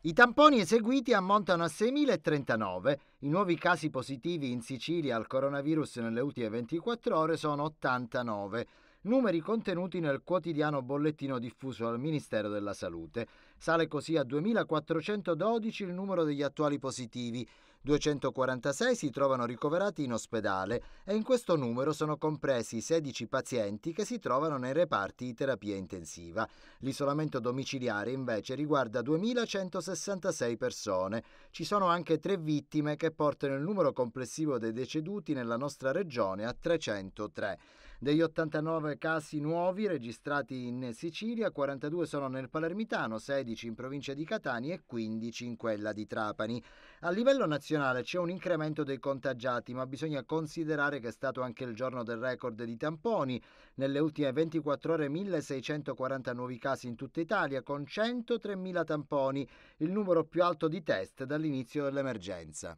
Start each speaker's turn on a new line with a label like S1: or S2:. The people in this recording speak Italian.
S1: I tamponi eseguiti ammontano a 6.039. I nuovi casi positivi in Sicilia al coronavirus nelle ultime 24 ore sono 89, numeri contenuti nel quotidiano bollettino diffuso al Ministero della Salute. Sale così a 2.412 il numero degli attuali positivi, 246 si trovano ricoverati in ospedale e in questo numero sono compresi 16 pazienti che si trovano nei reparti di terapia intensiva. L'isolamento domiciliare invece riguarda 2166 persone. Ci sono anche tre vittime che portano il numero complessivo dei deceduti nella nostra regione a 303. Degli 89 casi nuovi registrati in Sicilia, 42 sono nel Palermitano, 16 in provincia di Catania e 15 in quella di Trapani. A livello nazionale nazionale c'è un incremento dei contagiati, ma bisogna considerare che è stato anche il giorno del record di tamponi. Nelle ultime 24 ore 1640 nuovi casi in tutta Italia, con 103.000 tamponi, il numero più alto di test dall'inizio dell'emergenza.